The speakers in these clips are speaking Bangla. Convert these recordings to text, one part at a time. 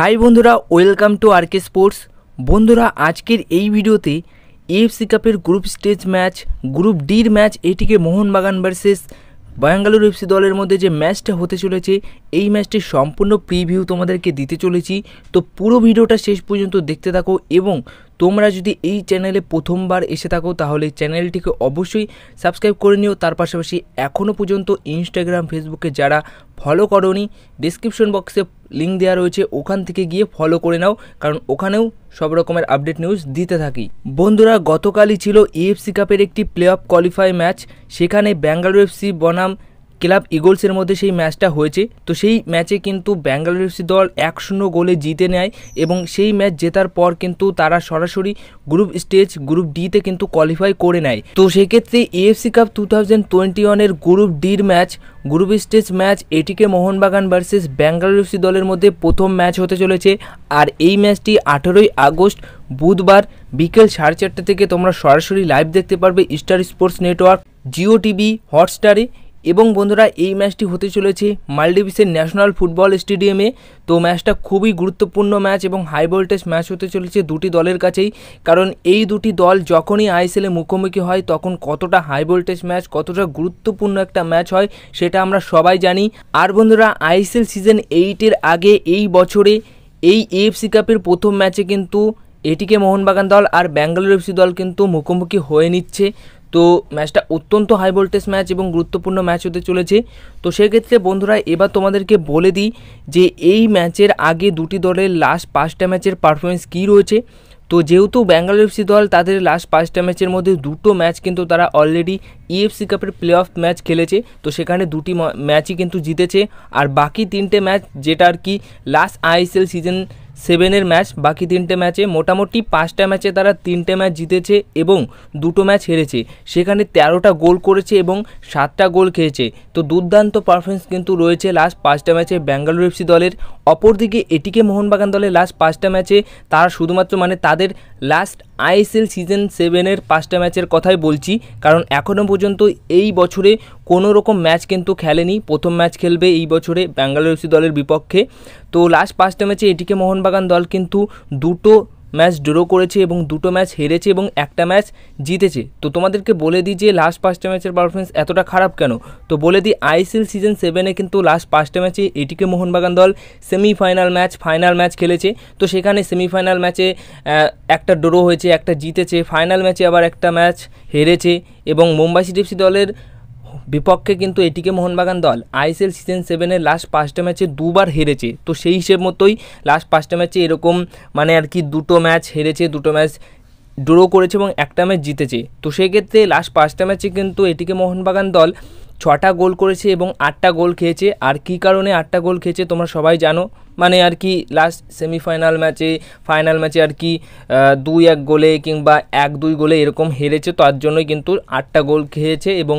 হাই বন্ধুরা ওয়েলকাম টু আরকে স্পোর্টস বন্ধুরা আজকের এই ভিডিওতে এএফসি কাপের গ্রুপ স্টেজ ম্যাচ গ্রুপ ডির match ATK Mohun Bagan versus Bangalore FC দলের মধ্যে যে ম্যাচটা হতে চলেছে এই ম্যাচটির সম্পূর্ণ প্রিভিউ তোমাদেরকে দিতে চলেছি তো পুরো ভিডিওটা শেষ পর্যন্ত দেখতে থাকো এবং তোমরা যদি এই চ্যানেলে প্রথমবার এসে থাকো তাহলে চ্যানেলটিকে অবশ্যই সাবস্ক্রাইব করে নিও তার পাশাপাশি এখনও পর্যন্ত ইনস্টাগ্রাম ফেসবুকে যারা ফলো করনি ডিসক্রিপশন বক্সে লিঙ্ক দেওয়া রয়েছে ওখান থেকে গিয়ে ফলো করে নাও কারণ ওখানেও সব রকমের আপডেট নিউজ দিতে থাকি বন্ধুরা গতকালই ছিল এএফসি কাপের একটি প্লে অফ কোয়ালিফাই ম্যাচ সেখানে ব্যাঙ্গালুরু এফসি বনাম ক্লাব ইগলসের মধ্যে সেই ম্যাচটা হয়েছে তো সেই ম্যাচে কিন্তু ব্যাঙ্গালোর এফসি দল এক শূন্য গোলে জিতে নেয় এবং সেই ম্যাচ জেতার পর কিন্তু তারা সরাসরি গ্রুপ স্টেজ গ্রুপ ডিতে কিন্তু কোয়ালিফাই করে নেয় তো সেক্ষেত্রে AFC cup two thousand twenty ওয়ানের গ্রুপ ডির match group stage match ATK Mohun Bagan versus Bangalore FC দলের মধ্যে প্রথম ম্যাচ হতে চলেছে আর এই ম্যাচটি আঠেরোই আগস্ট বুধবার বিকেল সাড়ে চারটে থেকে তোমরা সরাসরি লাইভ দেখতে পারবে star sports network Jio TV হটস্টারে এবং বন্ধুরা এই ম্যাচটি হতে চলেছে মালডিভিসের ন্যাশনাল ফুটবল স্টেডিয়ামে তো ম্যাচটা খুবই গুরুত্বপূর্ণ ম্যাচ এবং হাই ভোল্টেজ ম্যাচ হতে চলেছে দুটি দলের কাছেই কারণ এই দুটি দল যখনই আইএসএলে মুখোমুখি হয় তখন কতটা হাই ভোল্টেজ ম্যাচ কতটা গুরুত্বপূর্ণ একটা ম্যাচ হয় সেটা আমরা সবাই জানি আর বন্ধুরা আইএসএল সিজন এইটের আগে এই বছরে এই এএফসি কাপের প্রথম ম্যাচে কিন্তু এটিকে মোহনবাগান দল আর ব্যাঙ্গালোর এফসি দল কিন্তু মুখোমুখি হয়ে নিচ্ছে তো ম্যাচটা অত্যন্ত হাই ভোল্টেজ ম্যাচ এবং গুরুত্বপূর্ণ ম্যাচ হতে চলেছে তো সেক্ষেত্রে বন্ধুরা এবার তোমাদেরকে বলে দিই যে এই ম্যাচের আগে দুটি দলের লাস্ট পাঁচটা ম্যাচের পারফরমেন্স কী রয়েছে তো যেহেতু বেঙ্গালুরু এফসি দল তাদের লাস্ট পাঁচটা ম্যাচের মধ্যে দুটো ম্যাচ কিন্তু তারা অলরেডি ইএফসি কাপের প্লে অফ ম্যাচ খেলেছে তো সেখানে দুটি ম্যাচই কিন্তু জিতেছে আর বাকি তিনটে ম্যাচ যেটা আর কি লাস্ট আইএসএল সিজন সেভেনের ম্যাচ বাকি তিনটে ম্যাচে মোটামুটি পাঁচটা ম্যাচে তারা তিনটে ম্যাচ জিতেছে এবং দুটো ম্যাচ হেরেছে সেখানে তেরোটা গোল করেছে এবং সাতটা গোল খেয়েছে তো দুর্দান্ত পারফরমেন্স কিন্তু রয়েছে লাস্ট পাঁচটা ম্যাচে ব্যাঙ্গালোর এফসি দলের অপরদিকে এটিকে মোহনবাগান দলে লাস্ট পাঁচটা ম্যাচে তারা শুধুমাত্র মানে তাদের লাস্ট আইএসএল সিজন সেভেনের পাঁচটা ম্যাচের কথাই বলছি কারণ এখনও পর্যন্ত এই বছরে কোনো রকম ম্যাচ কিন্তু খেলেনি প্রথম ম্যাচ খেলবে এই বছরে ব্যাঙ্গালোর এফসি দলের বিপক্ষে তো লাস্ট পাঁচটা ম্যাচে এটিকে মোহনবাগান দল কিন্তু দুটো ম্যাচ ড্র করেছে এবং দুটো ম্যাচ হেরেছে এবং একটা ম্যাচ জিতেছে তো তোমাদেরকে বলে দিই যে লাস্ট পাঁচটা ম্যাচের পারফরমেন্স এতটা খারাপ কেন তো বলে দিই আইসিএল সিজন সেভেনে কিন্তু লাস্ট পাঁচটা ম্যাচে এটিকে মোহনবাগান দল সেমিফাইনাল ম্যাচ ফাইনাল ম্যাচ খেলেছে তো সেখানে সেমিফাইনাল ম্যাচে একটা ড্র হয়েছে একটা জিতেছে ফাইনাল ম্যাচে আবার একটা ম্যাচ হেরেছে এবং মুম্বাই সিটিএফসি দলের বিপক্ষে কিন্তু এটিকে মোহনবাগান দল আইএসএল সিজন সেভেনের লাস্ট পাঁচটা ম্যাচে দুবার হেরেছে তো সেই হিসেব মতোই লাস্ট পাঁচটা ম্যাচে এরকম মানে আর কি দুটো ম্যাচ হেরেছে দুটো ম্যাচ ড্র করেছে এবং একটা ম্যাচ জিতেছে তো সেক্ষেত্রে লাস্ট পাঁচটা ম্যাচে কিন্তু এটিকে মোহনবাগান দল ছটা গোল করেছে এবং আটটা গোল খেয়েছে আর কি কারণে আটটা গোল খেয়েছে তোমরা সবাই জানো মানে আর কি লাস্ট সেমিফাইনাল ম্যাচে ফাইনাল ম্যাচে আর কি দুই এক গোলে কিংবা এক দুই গোলে এরকম হেরেছে তার জন্যই কিন্তু আটটা গোল খেয়েছে এবং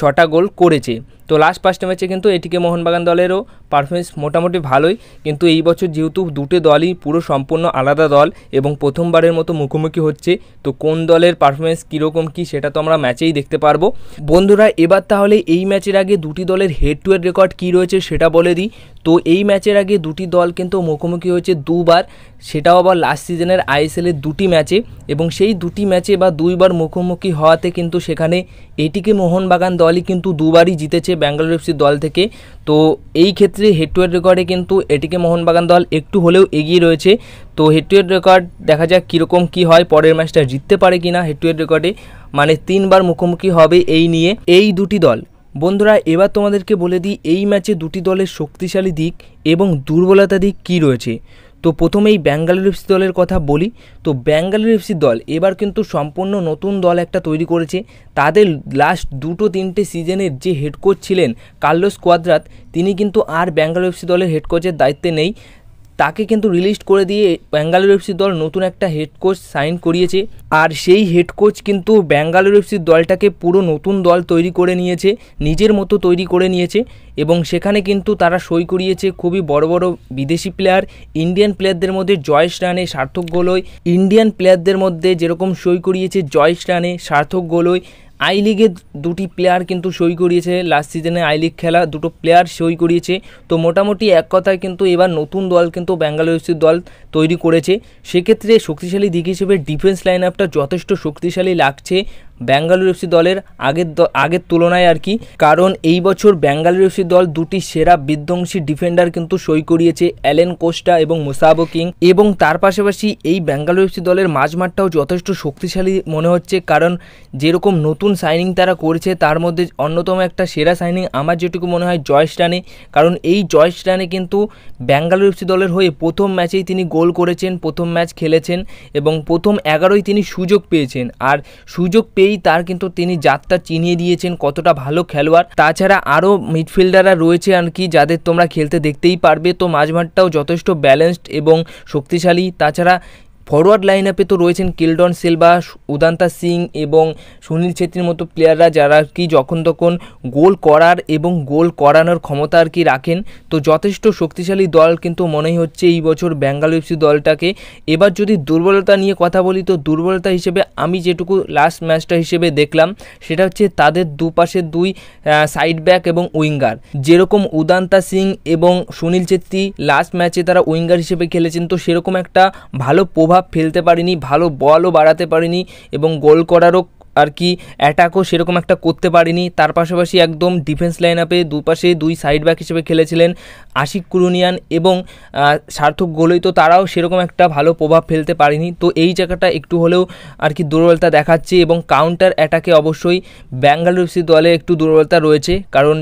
ছটা গোল করেছে তো লাস্ট পাঁচটা ম্যাচে কিন্তু এটিকে মোহনবাগান দলেরও পারফরমেন্স মোটামুটি ভালোই কিন্তু এই বছর যেহেতু দুটো দলই পুরো সম্পূর্ণ আলাদা দল এবং প্রথমবারের মতো মুখোমুখি হচ্ছে তো কোন দলের পারফরমেন্স কীরকম কী সেটা তো আমরা ম্যাচেই দেখতে পারবো বন্ধুরা এবার তাহলে এই ম্যাচের আগে দুটি দলের হেড টু হেড রেকর্ড কী রয়েছে সেটা বলে দিই তো এই ম্যাচের আগে দুটি দল কিন্তু মুখোমুখি হয়েছে দুবার সেটাও আবার লাস্ট সিজনের আইএসএলের দুটি ম্যাচে এবং সেই দুটি ম্যাচে বা দুইবার মুখোমুখি হওয়াতে কিন্তু সেখানে এটিকে মোহনবাগান দলই কিন্তু দুবারই জিতেছে ব্যাঙ্গালোর এফসি দল থেকে তো এই ক্ষেত্রে হেড টু হেড রেকর্ডে কিন্তু এটিকে মোহনবাগান দল একটু হলেও এগিয়ে রয়েছে তো হেড টু হেড রেকর্ড দেখা যাক কীরকম কী হয় পরের ম্যাচটা জিততে পারে কি না হেড টু হেড রেকর্ডে মানে তিনবার মুখোমুখি হবে এই নিয়ে এই দুটি দল বন্ধুরা এবার তোমাদেরকে বলে দিই এই ম্যাচে দুটি দলের শক্তিশালী দিক এবং দুর্বলতা দিক কী রয়েছে তো প্রথমেই ব্যাঙ্গালোর এফসি দলের কথা বলি তো ব্যাঙ্গালোর এফসি দল এবার কিন্তু সম্পূর্ণ নতুন দল একটা তৈরি করেছে তাদের লাস্ট দুটো তিনটে সিজনের যে হেড কোচ ছিলেন কার্লোস কোয়াদ্রাত তিনি কিন্তু আর ব্যাঙ্গালোর এফসি দলের হেড কোচের দায়িত্বে নেই তাকে কিন্তু রিলিজ করে দিয়ে ব্যাঙ্গালোর এফসি দল নতুন একটা হেড কোচ সাইন করিয়েছে আর সেই হেড কোচ কিন্তু ব্যাঙ্গালোর এফসির দলটাকে পুরো নতুন দল তৈরি করে নিয়েছে নিজের মতো তৈরি করে নিয়েছে এবং সেখানে কিন্তু তারা সই করিয়েছে খুবই বড় বড় বিদেশি প্লেয়ার ইন্ডিয়ান প্লেয়ারদের মধ্যে জয়েশ রানে সার্থক গোলই ইন্ডিয়ান প্লেয়ারদের মধ্যে যেরকম সই করিয়েছে জয়েশ রানে সার্থক গোলই আই লিগে দুটি প্লেয়ার কিন্তু সই করিয়েছে লাস্ট সিজনে আই লিগ খেলা দুটো প্লেয়ার সই করিয়েছে তো মোটামুটি এক কথায় কিন্তু এবার নতুন দল কিন্তু ব্যাঙ্গালোর এফসির দল তৈরি করেছে সেক্ষেত্রে শক্তিশালী দিক হিসেবে ডিফেন্স লাইন আপটা যথেষ্ট শক্তিশালী লাগছে ব্যাঙ্গালোর এফসি দলের আগের আগের তুলনায় আর কি কারণ এই বছর ব্যাঙ্গালোর এফসি দল দুটি সেরা বিধ্বংসী ডিফেন্ডার কিন্তু সই করিয়েছে অ্যালেন কোস্টা এবং মোসাবো কিং এবং তার পাশাপাশি এই ব্যাঙ্গালোর এফসি দলের মাঝমাঠটাও যথেষ্ট শক্তিশালী মনে হচ্ছে কারণ যেরকম নতুন সাইনিং তারা করেছে তার মধ্যে অন্যতম একটা সেরা সাইনিং আমার যেটুকু মনে হয় জয়স রানে কারণ এই জয়স রানে কিন্তু ব্যাঙ্গালোর এফসি দলের হয়ে প্রথম ম্যাচেই তিনি গোল করেছেন প্রথম ম্যাচ খেলেছেন এবং প্রথম এগারোই তিনি সুযোগ পেয়েছেন আর সুযোগ পেয়ে দিয়েই তার কিন্তু তিনি যাত্রা চিনিয়ে দিয়েছেন কতটা ভালো খেলোয়াড় তাছাড়া আরও মিডফিল্ডাররা রয়েছে আর কি যাদের তোমরা খেলতে দেখতেই পারবে তো মাঝমাঠটাও যথেষ্ট ব্যালেন্সড এবং শক্তিশালী তাছাড়া ফরওয়ার্ড লাইন আপে তো রয়েছেন কিলডন সিলভা উদান্তা সিং এবং সুনীল ছেত্রীর মতো প্লেয়াররা যারা কি যখন তখন গোল করার এবং গোল করানোর ক্ষমতা আর কি রাখেন তো যথেষ্ট শক্তিশালী দল কিন্তু মনেই হচ্ছে এই বছর বেঙ্গাল এফসি দলটাকে এবার যদি দুর্বলতা নিয়ে কথা বলি তো দুর্বলতা হিসেবে আমি যেটুকু লাস্ট ম্যাচটা হিসেবে দেখলাম সেটা হচ্ছে তাদের দুপাশে দুই সাইড ব্যাক এবং উইঙ্গার যেরকম উদান্তা সিং এবং সুনীল ছেত্রী লাস্ট ম্যাচে তারা উইঙ্গার হিসেবে খেলেছেন তো সেরকম একটা ভালো প্রভাব প্রভাব ফেলতে পারিনি ভালো বলও বাড়াতে পারিনি এবং গোল করারও আর কি অ্যাটাকও সেরকম একটা করতে পারেনি তার পাশাপাশি একদম ডিফেন্স লাইন আপে দুপাশে দুই সাইড ব্যাক হিসেবে খেলেছিলেন আশিক কুরুনিয়ান এবং সার্থক গোলই তো তারাও সেরকম একটা ভালো প্রভাব ফেলতে পারেনি তো এই জায়গাটা একটু হলেও আর কি দুর্বলতা দেখাচ্ছে এবং কাউন্টার অ্যাটাকে অবশ্যই ব্যাঙ্গালোর এফসি দলে একটু দুর্বলতা রয়েছে কারণ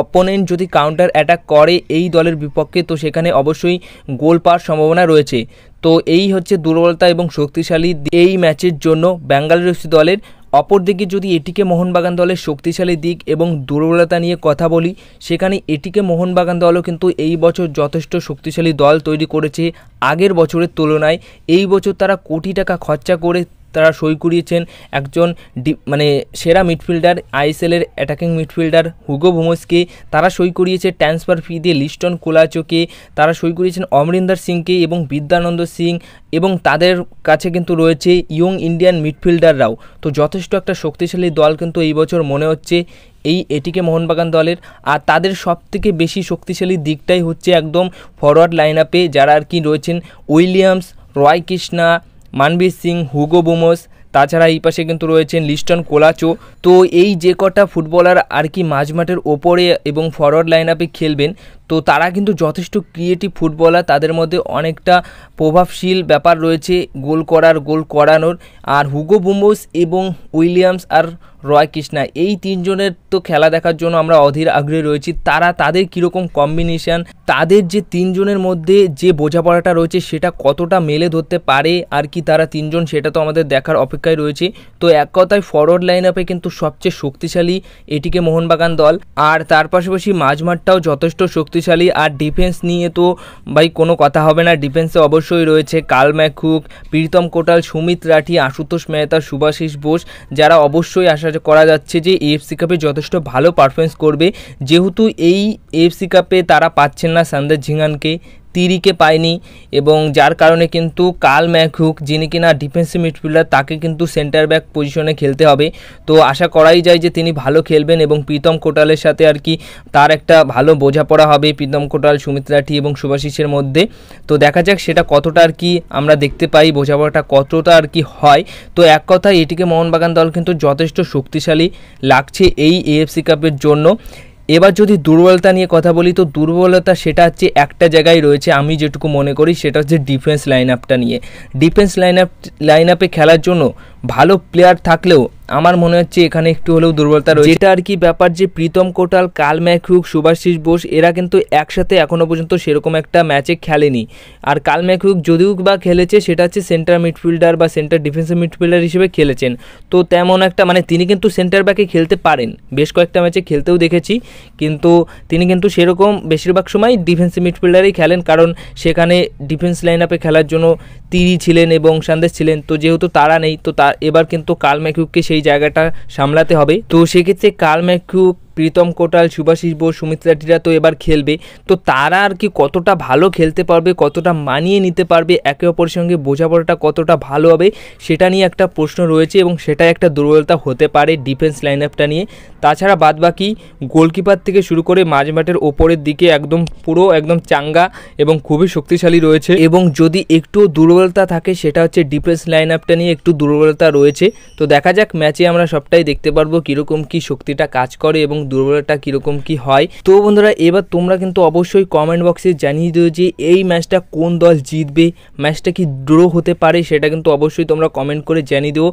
অপোনেন্ট যদি কাউন্টার অ্যাটাক করে এই দলের বিপক্ষে তো সেখানে অবশ্যই গোল পাওয়ার সম্ভাবনা রয়েছে তো এই হচ্ছে দুর্বলতা এবং শক্তিশালী এই ম্যাচের জন্য বেঙ্গালুরু এফসি দলের অপরদিকে যদি এটিকে মোহনবাগান দলের শক্তিশালী দিক এবং দুর্বলতা নিয়ে কথা বলি সেখানে এটিকে মোহনবাগান দলও কিন্তু এই বছর যথেষ্ট শক্তিশালী দল তৈরি করেছে আগের বছরের তুলনায় এই বছর তারা কোটি টাকা খরচা করে তারা সই করিয়েছেন একজন ডি মানে সেরা মিডফিল্ডার আইএসএলের অ্যাটাকিং মিডফিল্ডার হুগো ভোমসকে তারা সই করিয়েছে ট্রান্সফার ফি দিয়ে লিস্টন কোলাচোকে তারা সই করিয়েছেন অমরিন্দর সিংকে এবং বিদ্যানন্দ সিং এবং তাদের কাছে কিন্তু রয়েছে ইয়ং ইন্ডিয়ান মিডফিল্ডাররাও তো যথেষ্ট একটা শক্তিশালী দল কিন্তু এই বছর মনে হচ্ছে এই এটিকে মোহনবাগান দলের আর তাদের সবথেকে বেশি শক্তিশালী দিকটাই হচ্ছে একদম ফরওয়ার্ড লাইন আপে যারা আর কি রয়েছেন Williams Roy Krishna Manvir Singh Hugo Boumous তাছাড়া এই পাশে কিন্তু রয়েছেন লিস্টন কোলাচো তো এই যে কটা ফুটবলার আর কি মাঝমাঠের ওপরে এবং ফরওয়ার্ড লাইন আপে খেলবেন তো তারা কিন্তু যথেষ্ট ক্রিয়েটিভ ফুটবলার তাদের মধ্যে অনেকটা প্রভাবশীল ব্যাপার রয়েছে গোল করার গোল করানোর আর হুগো বুম্বোস এবং উইলিয়ামস আর রয় কৃষ্ণা এই তিনজনের তো খেলা দেখার জন্য আমরা অধীর আগ্রহে রয়েছি তারা তাদের কীরকম কম্বিনেশান তাদের যে তিনজনের মধ্যে যে বোঝাপড়াটা রয়েছে সেটা কতটা মেলে ধরতে পারে আর কি তারা তিনজন সেটা তো আমাদের দেখার অপেক্ষায় রয়েছে তো এক কথায় ফরওয়ার্ড লাইন আপে কিন্তু সবচেয়ে শক্তিশালী এটিকে মোহনবাগান দল আর তার পাশাপাশি মাঝমাঠটাও যথেষ্ট শক্তি শক্তিশালী আর ডিফেন্স নিয়ে তো ভাই কোনো কথা হবে না ডিফেন্সে অবশ্যই রয়েছে কাল ম্যাকুক প্রীতম কোটাল সুমিত রাঠি আশুতোষ মেহতা সুভাশিস বোস যারা অবশ্যই আশা করা যাচ্ছে যে এএফসি কাপে যথেষ্ট ভালো পারফরমেন্স করবে যেহেতু এই এফসি কাপে তারা পাচ্ছেন না সন্দেশ ঝিঙ্গানকে তিরিকে পায়নি এবং যার কারণে কিন্তু কাল ম্যাকহুক যিনি কিনা ডিফেন্সিভ মিডফিল্ডার তাকে কিন্তু সেন্টার ব্যাক পজিশনে খেলতে হবে তো আশা করাই যায় যে তিনি ভালো খেলবেন এবং প্রীতম কোটালের সাথে আর কি তার একটা ভালো বোঝাপড়া হবে প্রীতম কোটাল সুমিত রাঠি এবং শুভাশিসের মধ্যে তো দেখা যাক সেটা কতটা আর কি আমরা দেখতে পাই বোঝাপড়াটা কতটা আর কি হয় তো এক কথা এটিকে মোহনবাগান দল কিন্তু যথেষ্ট শক্তিশালী লাগছে এই এএফসি কাপের জন্য এবার যদি দুর্বলতা নিয়ে কথা বলি তো দুর্বলতা সেটা হচ্ছে একটা জায়গায় রয়েছে আমি যেটুকু মনে করি সেটা হচ্ছে ডিফেন্স লাইন আপটা নিয়ে ডিফেন্স লাইন আপ লাইন আপে খেলার জন্য ভালো প্লেয়ার থাকলেও আমার মনে হচ্ছে এখানে একটু হলেও দুর্বলতা রয়েছে এটা আর কি ব্যাপার যে প্রীতম কোটাল কাল ম্যাকরুক সুভাষিস বোস এরা কিন্তু একসাথে এখনও পর্যন্ত সেরকম একটা ম্যাচে খেলেনি আর কাল ম্যাকরুক যদিও বা খেলেছে সেটা হচ্ছে সেন্টার মিডফিল্ডার বা সেন্টার ডিফেন্সিভ মিডফিল্ডার হিসেবে খেলেছেন তো তেমন একটা মানে তিনি কিন্তু সেন্টার ব্যাকে খেলতে পারেন বেশ কয়েকটা ম্যাচে খেলতেও দেখেছি কিন্তু তিনি কিন্তু সেরকম বেশিরভাগ সময় ডিফেন্সিভ মিডফিল্ডারেই খেলেন কারণ সেখানে ডিফেন্স লাইন আপে খেলার জন্য তিরি ছিলেন এবং সন্দেশ ছিলেন তো যেহেতু তারা নেই তো তার এবার কিন্তু কাল ম্যাকিউবকে সেই জায়গাটা সামলাতে হবে তো সেক্ষেত্রে কাল ম্যাকিউব প্রীতম কোটাল শুভাশিস বোস সুমিত্রা টিরা তো এবার খেলবে তো তারা আর কি কতটা ভালো খেলতে পারবে কতটা মানিয়ে নিতে পারবে একে অপরের সঙ্গে বোঝাপড়াটা কতটা ভালো হবে সেটা নিয়ে একটা প্রশ্ন রয়েছে এবং সেটা একটা দুর্বলতা হতে পারে ডিফেন্স লাইন আপটা নিয়ে তাছাড়া বাদবাকি গোলকিপার থেকে শুরু করে মাঝমাঠের ওপরের দিকে একদম পুরো একদম চাঙ্গা এবং খুবই শক্তিশালী রয়েছে এবং যদি একটু দুর্বলতা থাকে সেটা হচ্ছে ডিফেন্স লাইন আপটা নিয়ে একটু দুর্বলতা রয়েছে তো দেখা যাক ম্যাচে আমরা সবটাই দেখতে পারবো কীরকম কী শক্তিটা কাজ করে এবং দুর্বলতা কীরকম কি হয় তো বন্ধুরা এবার তোমরা কিন্তু অবশ্যই কমেন্ট বক্সে জানিয়ে দিও যে এই ম্যাচটা কোন দল জিতবে ম্যাচটা কি ড্র হতে পারে সেটা কিন্তু অবশ্যই তোমরা কমেন্ট করে জানিয়ে দিও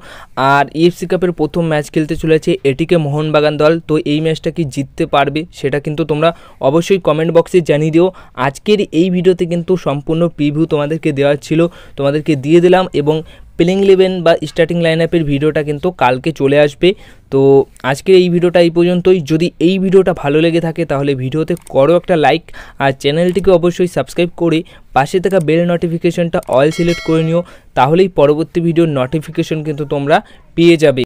আর ইএফসি কাপের প্রথম ম্যাচ খেলতে চলেছে এটিকে মোহনবাগান দল তো এই ম্যাচটা কি জিততে পারবে সেটা কিন্তু তোমরা অবশ্যই কমেন্ট বক্সে জানিয়ে দিও আজকের এই ভিডিওতে কিন্তু সম্পূর্ণ প্রিভিউ তোমাদেরকে দেওয়া ছিল তোমাদেরকে দিয়ে দিলাম এবং প্লেইং ইলেভেন বা স্টার্টিং লাইন আপের ভিডিওটা কিন্তু কালকে চলে আসবে তো আজকের এই ভিডিওটা এই পর্যন্তই যদি এই ভিডিওটা ভালো লেগে থাকে তাহলে ভিডিওতে করো একটা লাইক আর চ্যানেলটিকে অবশ্যই সাবস্ক্রাইব করে পাশে থাকা বেল নোটিফিকেশনটা অল সিলেক্ট করে নিও তাহলেই পরবর্তী ভিডিওর নোটিফিকেশন কিন্তু তোমরা পেয়ে যাবে